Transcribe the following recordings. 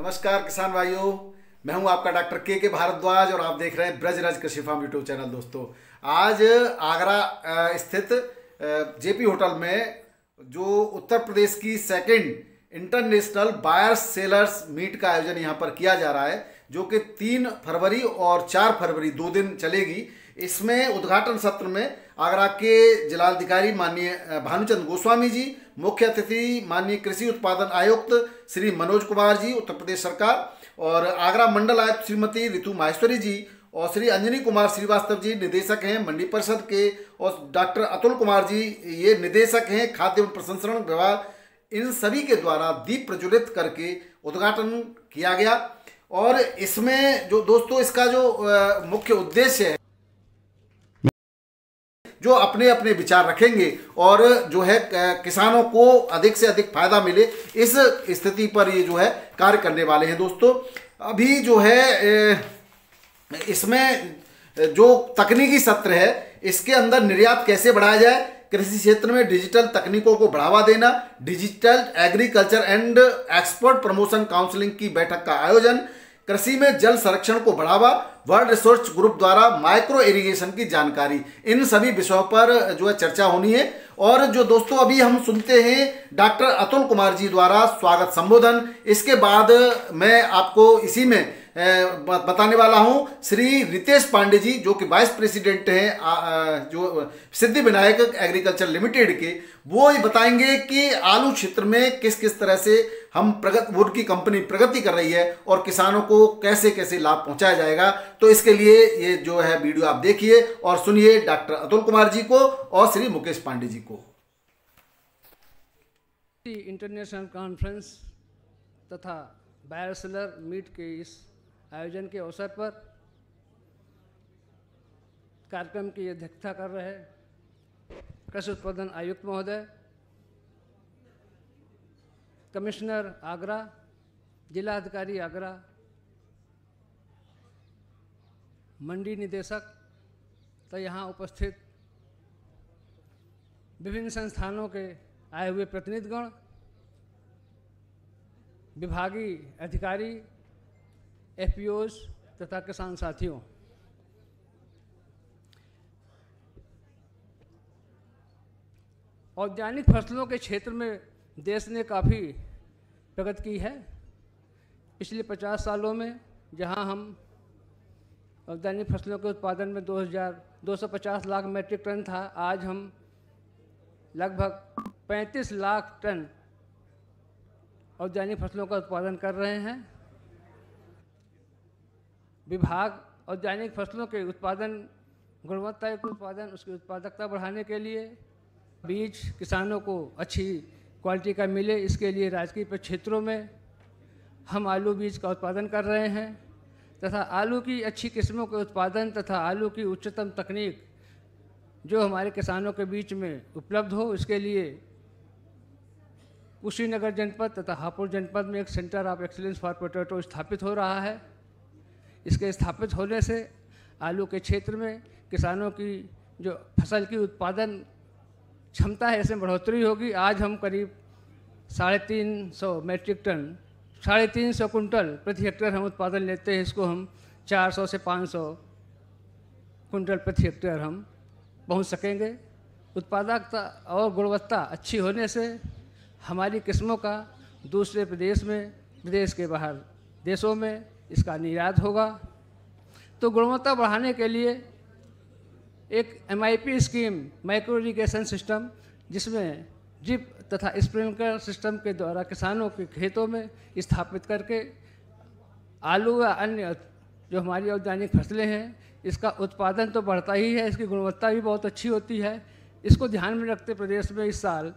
नमस्कार किसान भाइयों मैं हूं आपका डॉक्टर के के भारद्वाज और आप देख रहे हैं ब्रजराज कृषि फार्म यूट्यूब चैनल दोस्तों आज आगरा स्थित जेपी होटल में जो उत्तर प्रदेश की second international buyers sellers meet का आयोजन यहाँ पर किया जा रहा है जो कि तीन फरवरी और चार फरवरी दो दिन चलेगी इसमें उद्घाटन सत्र में आगरा के जिलाधिकारी माननीय भानुचंद गोस्वामी जी मुख्य अतिथि माननीय कृषि उत्पादन आयुक्त श्री मनोज कुमार जी उत्तर प्रदेश सरकार और आगरा मंडल आयुक्त श्रीमती ऋतु माहेश्वरी जी और श्री अंजनी कुमार श्रीवास्तव जी निदेशक हैं मंडी परिषद के और डॉक्टर अतुल कुमार जी ये निदेशक हैं खाद्य एवं प्रसंस्करण विभाग इन सभी के द्वारा दीप प्रज्वलित करके उद्घाटन किया गया और इसमें जो दोस्तों इसका जो मुख्य उद्देश्य है जो अपने अपने विचार रखेंगे और जो है किसानों को अधिक से अधिक फायदा मिले इस स्थिति पर ये जो है कार्य करने वाले हैं दोस्तों अभी जो है इसमें जो तकनीकी सत्र है इसके अंदर निर्यात कैसे बढ़ाया जाए कृषि क्षेत्र में डिजिटल तकनीकों को बढ़ावा देना digital agriculture and export promotion counselling की बैठक का आयोजन कृषि में जल संरक्षण को बढ़ावा वर्ल्ड रिसोर्स ग्रुप द्वारा माइक्रो इरिगेशन की जानकारी इन सभी विषयों पर जो है चर्चा होनी है और जो दोस्तों अभी हम सुनते हैं डॉक्टर अतुल कुमार जी द्वारा स्वागत संबोधन इसके बाद मैं आपको इसी में बताने वाला हूं श्री रितेश पांडे जी जो कि वाइस प्रेसिडेंट हैं जो सिद्धि विनायक एग्रीकल्चर लिमिटेड के वो ये बताएंगे कि आलू क्षेत्र में किस किस तरह से हम प्रगत वुड की कंपनी प्रगति कर रही है और किसानों को कैसे कैसे लाभ पहुंचाया जाएगा तो इसके लिए ये जो है वीडियो आप देखिए और सुनिए डॉक्टर अतुल कुमार जी को और श्री मुकेश पांडे जी को टी इंटरनेशनल कॉन्फ्रेंस तथा बैरसलर मीट के इस आयोजन के अवसर पर कार्यक्रम की अध्यक्षता कर रहे कृषि उत्पादन आयुक्त महोदय कमिश्नर आगरा जिला अधिकारी आगरा मंडी निदेशक तो यहाँ उपस्थित विभिन्न संस्थानों के आए हुए प्रतिनिधिगण विभागीय अधिकारी एफ तथा किसान साथियों औद्यानिक फसलों के क्षेत्र में देश ने काफ़ी प्रगति की है पिछले 50 सालों में जहां हम औद्यानिक फसलों के उत्पादन में 2000 250 लाख मैट्रिक टन था आज हम लगभग 35 लाख टन औद्यानिक फसलों का उत्पादन कर रहे हैं विभाग औद्यानिक फसलों के उत्पादन गुणवत्ता युक्त उत्पादन उसकी उत्पादकता बढ़ाने के लिए बीज किसानों को अच्छी क्वालिटी का मिले इसके लिए राजकीय क्षेत्रों में हम आलू बीज का उत्पादन कर रहे हैं तथा आलू की अच्छी किस्मों के उत्पादन तथा आलू की उच्चतम तकनीक जो हमारे किसानों के बीच में उपलब्ध हो इसके लिए कुशीनगर जनपद तथा हापुड़ जनपद में एक centre of excellence for potato स्थापित हो रहा है इसके स्थापित होने से आलू के क्षेत्र में किसानों की जो फसल की उत्पादन क्षमता है इसमें बढ़ोतरी होगी आज हम करीब साढ़े तीन सौ मेट्रिक टन साढ़े तीन सौ कुंटल प्रति हेक्टेयर हम उत्पादन लेते हैं इसको हम चार सौ से पाँच सौ कुंटल प्रति हेक्टेयर हम पहुंच सकेंगे उत्पादकता और गुणवत्ता अच्छी होने से हमारी किस्मों का दूसरे प्रदेश में प्रदेश के बाहर देशों में इसका निर्यात होगा तो गुणवत्ता बढ़ाने के लिए एक M scheme micro irrigation system जिसमें जिप तथा स्प्रिंकलर सिस्टम के द्वारा किसानों के खेतों में स्थापित करके आलू या अन्य जो हमारी औद्यानिक फसलें हैं इसका उत्पादन तो बढ़ता ही है इसकी गुणवत्ता भी बहुत अच्छी होती है इसको ध्यान में रखते प्रदेश में इस साल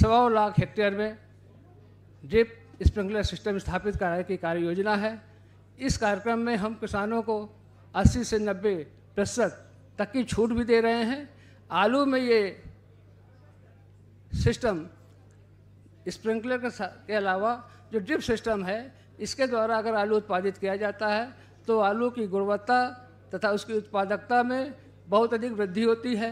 सवा लाख हेक्टेयर में ड्रिप स्प्रिंकलर सिस्टम स्थापित कराने की कार्य योजना है इस कार्यक्रम में हम किसानों को 80 से 90 प्रतिशत तक की छूट भी दे रहे हैं आलू में ये सिस्टम स्प्रिंकलर के अलावा जो ड्रिप सिस्टम है इसके द्वारा अगर आलू उत्पादित किया जाता है तो आलू की गुणवत्ता तथा उसकी उत्पादकता में बहुत अधिक वृद्धि होती है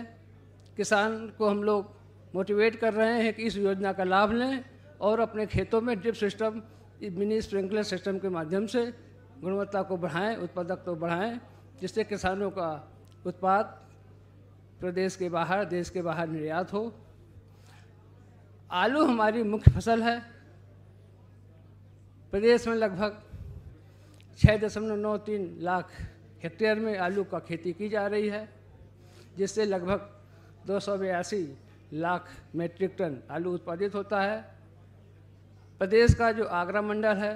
किसान को हम लोग मोटिवेट कर रहे हैं कि इस योजना का लाभ लें और अपने खेतों में drip system mini sprinkler system के माध्यम से गुणवत्ता को बढ़ाएं उत्पादक को बढ़ाएं जिससे किसानों का उत्पाद प्रदेश के बाहर देश के बाहर निर्यात हो आलू हमारी मुख्य फसल है प्रदेश में लगभग छः दशमलव नौ तीन लाख हेक्टेयर में आलू का खेती की जा रही है जिससे लगभग दो सौ बयासी लाख मेट्रिक टन आलू उत्पादित होता है प्रदेश का जो आगरा मंडल है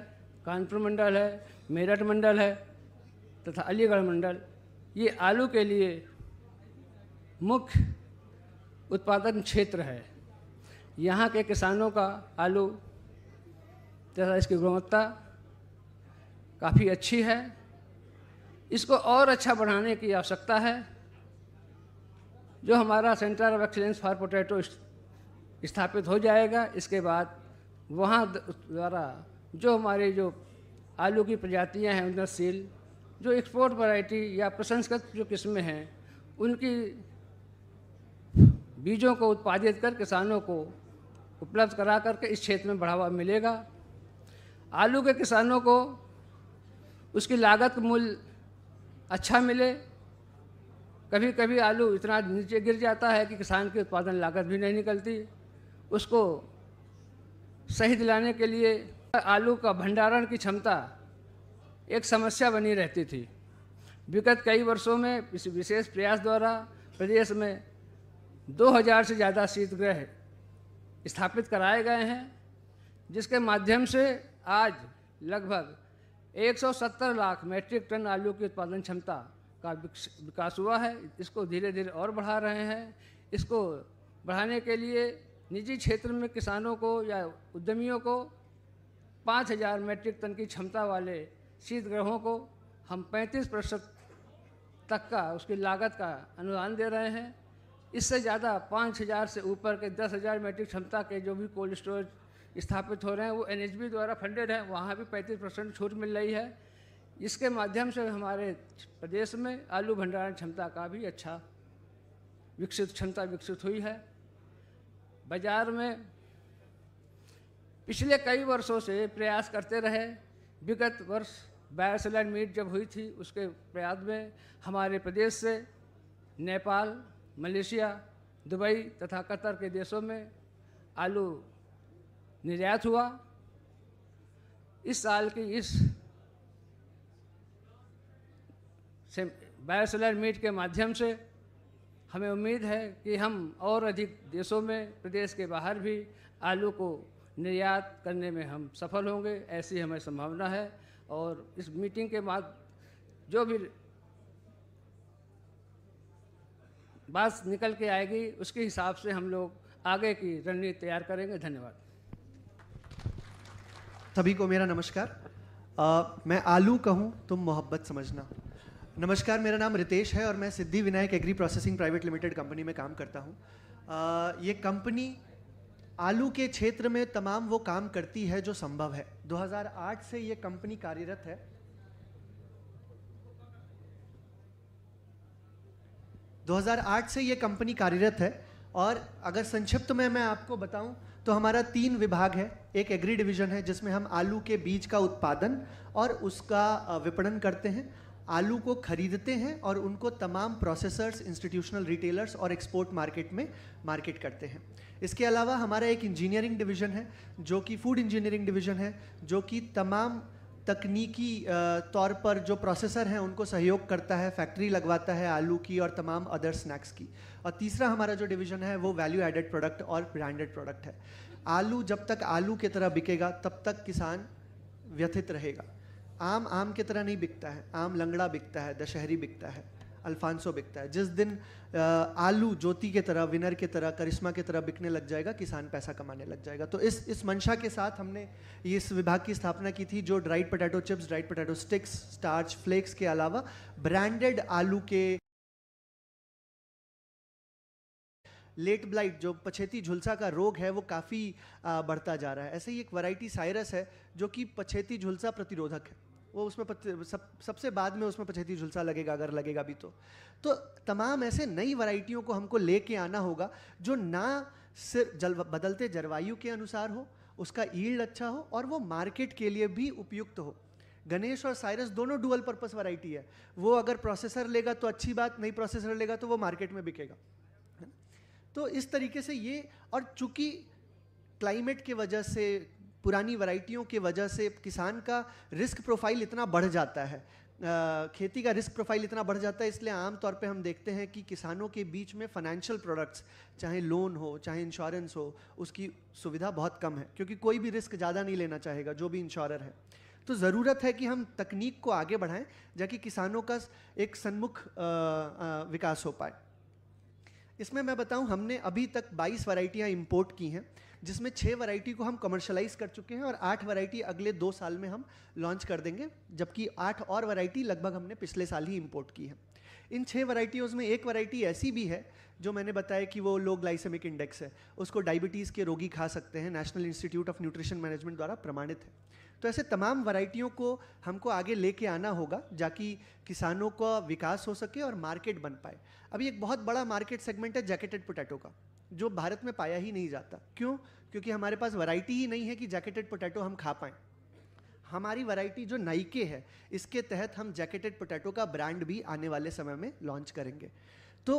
कानपुर मंडल है मेरठ मंडल है तथा अलीगढ़ मंडल ये आलू के लिए मुख्य उत्पादन क्षेत्र है यहाँ के किसानों का आलू तथा इसकी गुणवत्ता काफ़ी अच्छी है इसको और अच्छा बढ़ाने की आवश्यकता है जो हमारा centre of excellence for potato स्थापित हो जाएगा इसके बाद वहाँ द्वारा जो हमारे जो आलू की प्रजातियाँ हैं उन्नतशील जो एक्सपोर्ट वैरायटी या प्रसंस्कृत जो किस्में हैं उनकी बीजों को उत्पादित कर किसानों को उपलब्ध करा करके इस क्षेत्र में बढ़ावा मिलेगा आलू के किसानों को उसकी लागत मूल अच्छा मिले कभी कभी आलू इतना नीचे गिर जाता है कि किसान की उत्पादन लागत भी नहीं निकलती उसको सही दिलाने के लिए आलू का भंडारण की क्षमता एक समस्या बनी रहती थी विगत कई वर्षों में इस विशेष प्रयास द्वारा प्रदेश में 2000 से ज़्यादा शीतगृह स्थापित कराए गए हैं जिसके माध्यम से आज लगभग 170 लाख मैट्रिक टन आलू की उत्पादन क्षमता का विकास हुआ है इसको धीरे धीरे और बढ़ा रहे हैं इसको बढ़ाने के लिए निजी क्षेत्र में किसानों को या उद्यमियों को 5000 मैट्रिक टन की क्षमता वाले शीतग्रहों को हम 35 प्रतिशत तक का उसकी लागत का अनुदान दे रहे हैं इससे ज़्यादा 5000 से ऊपर के 10000 मैट्रिक क्षमता के जो भी कोल्ड स्टोरेज स्थापित हो रहे हैं वो एन द्वारा फंडेड है वहाँ भी पैंतीस परसेंट छूट मिल रही है इसके माध्यम से हमारे प्रदेश में आलू भंडारण क्षमता का भी अच्छा विकसित क्षमता विकसित हुई है बाजार में पिछले कई वर्षों से प्रयास करते रहे विगत वर्ष बायोसलैंड मीट जब हुई थी उसके प्रयास में हमारे प्रदेश से नेपाल मलेशिया दुबई तथा कतर के देशों में आलू निर्यात हुआ इस साल की इस बैचलर मीट के माध्यम से हमें उम्मीद है कि हम और अधिक देशों में प्रदेश के बाहर भी आलू को निर्यात करने में हम सफल होंगे ऐसी हमें संभावना है और इस मीटिंग के बाद जो भी बात निकल के आएगी उसके हिसाब से हम लोग आगे की रणनीति तैयार करेंगे धन्यवाद सभी को मेरा नमस्कार आ, मैं आलू कहूँ तुम मोहब्बत समझना नमस्कार मेरा नाम रितेश है और मैं Siddhi Vinayak agri processing private limited company में काम करता हूँ ये कंपनी आलू के क्षेत्र में तमाम वो काम करती है जो संभव है 2008 से ये कंपनी कार्यरत है 2008 से ये कंपनी कार्यरत है और अगर संक्षिप्त में मैं आपको बताऊं तो हमारा तीन विभाग है एक एग्री डिवीजन है जिसमें हम आलू के बीज का उत्पादन और उसका विपणन करते हैं आलू को खरीदते हैं और उनको तमाम प्रोसेसर्स इंस्टीट्यूशनल रिटेलर्स और एक्सपोर्ट मार्केट में मार्केट करते हैं इसके अलावा हमारा एक इंजीनियरिंग डिवीज़न है जो कि फूड इंजीनियरिंग डिवीज़न है जो कि तमाम तकनीकी तौर पर जो प्रोसेसर हैं उनको सहयोग करता है फैक्ट्री लगवाता है आलू की और तमाम अदर स्नैक्स की और तीसरा हमारा जो डिवीज़न है वो वैल्यू एडेड प्रोडक्ट और ब्रांडेड प्रोडक्ट है आलू जब तक आलू की तरह बिकेगा तब तक किसान व्यथित रहेगा आम आम की तरह नहीं बिकता है आम लंगड़ा बिकता है दशहरी बिकता है अल्फांसो बिकता है जिस दिन आलू ज्योति के तरह विनर के तरह करिश्मा के तरह बिकने लग जाएगा किसान पैसा कमाने लग जाएगा तो इस इस मंशा के साथ हमने इस विभाग की स्थापना की थी जो dried potato chips dried potato sticks starch flakes के अलावा ब्रांडेड आलू के लेट ब्लाइट जो पछेती झुलसा का रोग है वो काफ़ी बढ़ता जा रहा है ऐसे ही एक वैरायटी साइरस है जो कि पछेती झुलसा प्रतिरोधक है वो उसमें सब सबसे बाद में उसमें पछेती झुलसा लगेगा अगर लगेगा भी तो तो तमाम ऐसे नई वैरायटियों को हमको लेके आना होगा जो ना सिर्फ जल बदलते जलवायु के अनुसार हो उसका ईल्ड अच्छा हो और वो मार्केट के लिए भी उपयुक्त हो गणेश और साइरस दोनों डुअल पर्पस वैरायटी है वो अगर प्रोसेसर लेगा तो अच्छी बात नई प्रोसेसर लेगा तो वो मार्केट में बिकेगा तो इस तरीके से ये और चूंकि क्लाइमेट की वजह से पुरानी वैरायटियों की वजह से किसान का रिस्क प्रोफाइल इतना बढ़ जाता है खेती का रिस्क प्रोफाइल इतना बढ़ जाता है इसलिए आम तौर पे हम देखते हैं कि किसानों के बीच में फाइनेंशियल प्रोडक्ट्स चाहे लोन हो चाहे इंश्योरेंस हो उसकी सुविधा बहुत कम है क्योंकि कोई भी रिस्क ज़्यादा नहीं लेना चाहेगा जो भी इंश्योरर है तो ज़रूरत है कि हम तकनीक को आगे बढ़ाएं जबकि किसानों का एक सन्मुख विकास हो पाए इसमें मैं बताऊं हमने अभी तक 22 वैरायटियां इंपोर्ट की हैं जिसमें छः वैरायटी को हम कमर्शलाइज कर चुके हैं और आठ वैरायटी अगले दो साल में हम लॉन्च कर देंगे जबकि आठ और वैरायटी लगभग हमने पिछले साल ही इम्पोर्ट की है इन छः वैरायटीज़ में एक वैरायटी ऐसी भी है जो मैंने बताया कि वो लो ग्लाइसेमिक इंडेक्स है उसको डायबिटीज़ के रोगी खा सकते हैं National Institute of Nutrition Management द्वारा प्रमाणित है तो ऐसे तमाम वैरायटियों को हमको आगे लेके आना होगा जाकि किसानों का विकास हो सके और मार्केट बन पाए अभी एक बहुत बड़ा मार्केट सेगमेंट है जैकेटेड पोटैटो का जो भारत में पाया ही नहीं जाता क्यों क्योंकि हमारे पास वैरायटी ही नहीं है कि जैकेटेड पोटैटो हम खा पाएं हमारी वैरायटी जो नाइके है इसके तहत हम जैकेटेड पोटैटो का ब्रांड भी आने वाले समय में लॉन्च करेंगे तो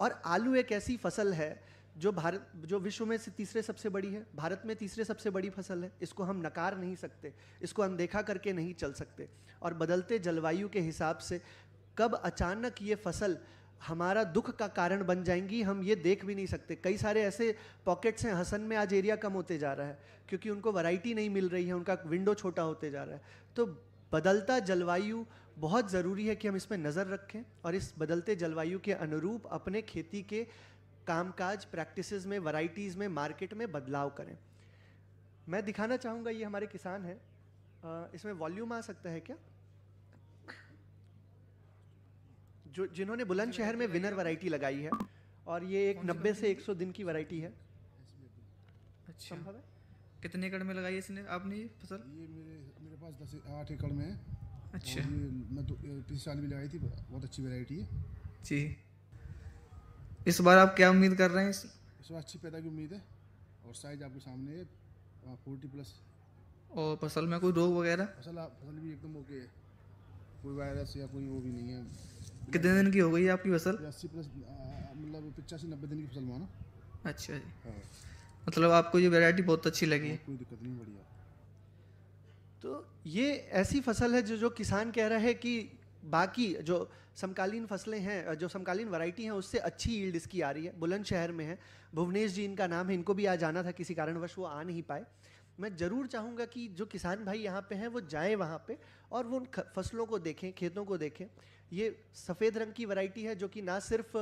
और आलू एक ऐसी फसल है जो भारत जो विश्व में तीसरे सबसे बड़ी है भारत में तीसरे सबसे बड़ी फसल है इसको हम नकार नहीं सकते इसको अनदेखा करके नहीं चल सकते और बदलते जलवायु के हिसाब से कब अचानक ये फसल हमारा दुख का कारण बन जाएंगी हम ये देख भी नहीं सकते कई सारे ऐसे पॉकेट्स हैं हसन में आज एरिया कम होते जा रहा है क्योंकि उनको वैरायटी नहीं मिल रही है उनका विंडो छोटा होते जा रहा है तो बदलता जलवायु बहुत ज़रूरी है कि हम इसमें नज़र रखें और इस बदलते जलवायु के अनुरूप अपने खेती के कामकाज प्रैक्टिसेस में वैरायटीज़ में मार्केट में बदलाव करें मैं दिखाना चाहूँगा ये हमारे किसान हैं इसमें वॉल्यूम आ सकता है क्या जो जिन्होंने बुलंदशहर में विनर वैरायटी लगाई है और ये एक नब्बे से एक सौ दिन की वैरायटी है अच्छा संभव है कितने एकड़ में लगाई है इसने आपने ये फसल ये मेरे मेरे पास दस आठ एकड़ में है अच्छा मैं पिछले साल भी लगाई थी बहुत अच्छी वैरायटी है जी इस बार आप क्या उम्मीद कर रहे हैं इस इस बार अच्छी पैदा की उम्मीद है और साइज आपके सामने है फोर्टी प्लस और फसल में कोई रोग वगैरह फसल फसल भी एकदम ओके है कोई वायरस या कोई वो भी नहीं है कितने दिन की हो गई आपकी फसल अस्सी प्लस मतलब पचासी नब्बे दिन की फसल मानो अच्छा जी हाँ। मतलब आपको ये वैरायटी बहुत अच्छी लगी हाँ, कोई दिक्कत नहीं बढ़िया तो ये ऐसी फसल है जो जो किसान कह रहा है कि बाकी जो समकालीन फसलें हैं जो समकालीन वैरायटी हैं उससे अच्छी ईल्ड इसकी आ रही है बुलंदशहर में है भुवनेश जी इनका नाम है इनको भी आज जाना था किसी कारणवश वो आ नहीं पाए मैं ज़रूर चाहूँगा कि जो किसान भाई यहाँ पे हैं वो जाएँ वहाँ पे और वो उन फसलों को देखें खेतों को देखें ये सफ़ेद रंग की वैरायटी है जो कि ना सिर्फ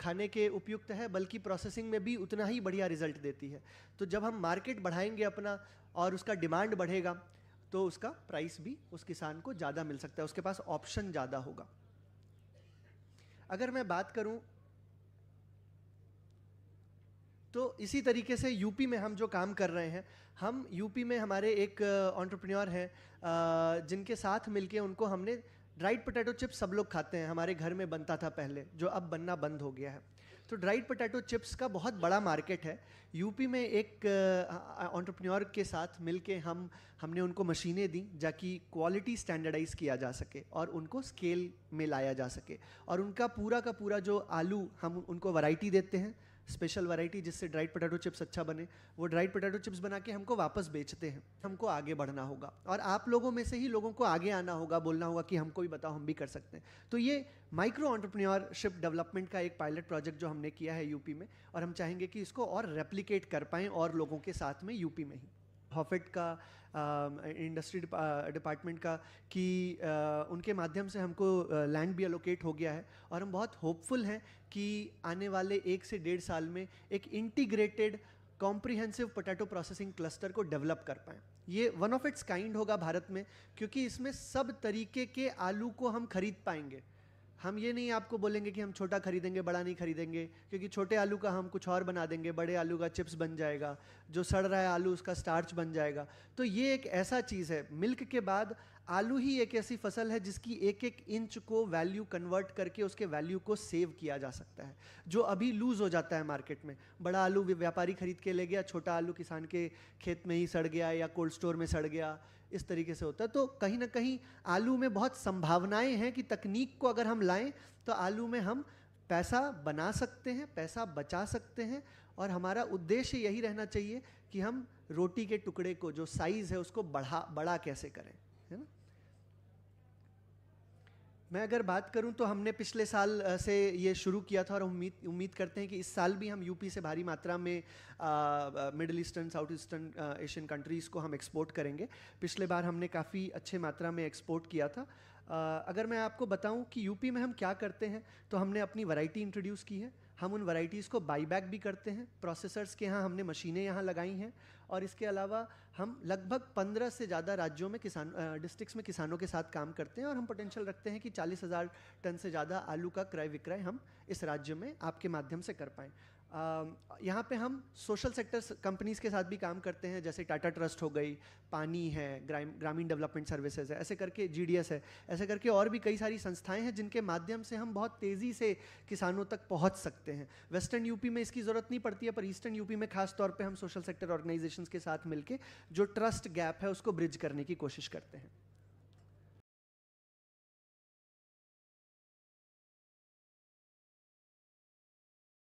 खाने के उपयुक्त है बल्कि प्रोसेसिंग में भी उतना ही बढ़िया रिजल्ट देती है तो जब हम मार्केट बढ़ाएंगे अपना और उसका डिमांड बढ़ेगा तो उसका प्राइस भी उस किसान को ज़्यादा मिल सकता है उसके पास ऑप्शन ज़्यादा होगा अगर मैं बात करूँ तो इसी तरीके से यूपी में हम जो काम कर रहे हैं हम यूपी में हमारे एक ऑन्टरप्रन्योर हैं जिनके साथ मिलके उनको हमने ड्राइड पोटैटो चिप्स सब लोग खाते हैं हमारे घर में बनता था पहले जो अब बनना बंद हो गया है तो ड्राइड पोटैटो चिप्स का बहुत बड़ा मार्केट है यूपी में एक ऑन्टरप्रन्योर के साथ मिल हम हमने उनको मशीनें दी जाकि क्वालिटी स्टैंडर्डाइज किया जा सके और उनको स्केल में लाया जा सके और उनका पूरा का पूरा जो आलू हम उनको वैरायटी देते हैं स्पेशल वैरायटी जिससे ड्राइड पोटैटो चिप्स अच्छा बने वो ड्राइड पोटैटो चिप्स बना के हमको वापस बेचते हैं हमको आगे बढ़ना होगा और आप लोगों में से ही लोगों को आगे आना होगा बोलना होगा कि हमको भी बताओ हम भी कर सकते हैं तो ये माइक्रो ऑन्टरप्रन्योरशिप डेवलपमेंट का एक पायलट प्रोजेक्ट जो हमने किया है यूपी में और हम चाहेंगे कि इसको और रेप्लीकेट कर पाएँ और लोगों के साथ में यूपी में ही हॉफेट का इंडस्ट्री um, डिपार्टमेंट का कि uh, उनके माध्यम से हमको लैंड uh, भी अलोकेट हो गया है और हम बहुत होपफुल हैं कि आने वाले एक से डेढ़ साल में एक integrated comprehensive potato processing cluster को डेवलप कर पाएँ ये वन ऑफ इट्स काइंड होगा भारत में क्योंकि इसमें सब तरीके के आलू को हम खरीद पाएंगे हम ये नहीं आपको बोलेंगे कि हम छोटा खरीदेंगे बड़ा नहीं खरीदेंगे क्योंकि छोटे आलू का हम कुछ और बना देंगे बड़े आलू का चिप्स बन जाएगा जो सड़ रहा है आलू उसका स्टार्च बन जाएगा तो ये एक ऐसा चीज़ है मिल्क के बाद आलू ही एक ऐसी फसल है जिसकी एक एक इंच को वैल्यू कन्वर्ट करके उसके वैल्यू को सेव किया जा सकता है जो अभी लूज़ हो जाता है मार्केट में बड़ा आलू व्यापारी खरीद के ले गया छोटा आलू किसान के खेत में ही सड़ गया या कोल्ड स्टोर में सड़ गया इस तरीके से होता है तो कहीं ना कहीं आलू में बहुत संभावनाएं हैं कि तकनीक को अगर हम लाएं तो आलू में हम पैसा बना सकते हैं पैसा बचा सकते हैं और हमारा उद्देश्य यही रहना चाहिए कि हम रोटी के टुकड़े को जो साइज़ है उसको बढ़ा बड़ा कैसे करें है ना मैं अगर बात करूं तो हमने पिछले साल से ये शुरू किया था और उम्मीद उम्मीद करते हैं कि इस साल भी हम यूपी से भारी मात्रा में Middle Eastern South Eastern Asian countries को हम एक्सपोर्ट करेंगे पिछले बार हमने काफ़ी अच्छे मात्रा में एक्सपोर्ट किया था आ, अगर मैं आपको बताऊं कि यूपी में हम क्या करते हैं तो हमने अपनी वैरायटी इंट्रोड्यूस की है हम उन वैरायटीज़ को बाईबैक भी करते हैं प्रोसेसर्स के यहाँ हमने मशीनें यहाँ लगाई हैं और इसके अलावा हम लगभग पंद्रह से ज़्यादा राज्यों में किसान डिस्ट्रिक्स में किसानों के साथ काम करते हैं और हम पोटेंशियल रखते हैं कि चालीस हज़ार टन से ज़्यादा आलू का क्रय विक्रय हम इस राज्य में आपके माध्यम से कर पाएँ यहाँ पे हम सोशल सेक्टर कंपनीज़ के साथ भी काम करते हैं जैसे टाटा ट्रस्ट हो गई पानी है ग्रामीण डेवलपमेंट सर्विसेज है ऐसे करके जीडीएस है ऐसे करके और भी कई सारी संस्थाएं हैं जिनके माध्यम से हम बहुत तेज़ी से किसानों तक पहुँच सकते हैं वेस्टर्न यूपी में इसकी ज़रूरत नहीं पड़ती है पर ईस्टर्न यूपी में खास तौर पर हम सोशल सेक्टर ऑर्गेनाइजेशन के साथ मिलकर जो ट्रस्ट गैप है उसको ब्रिज करने की कोशिश करते हैं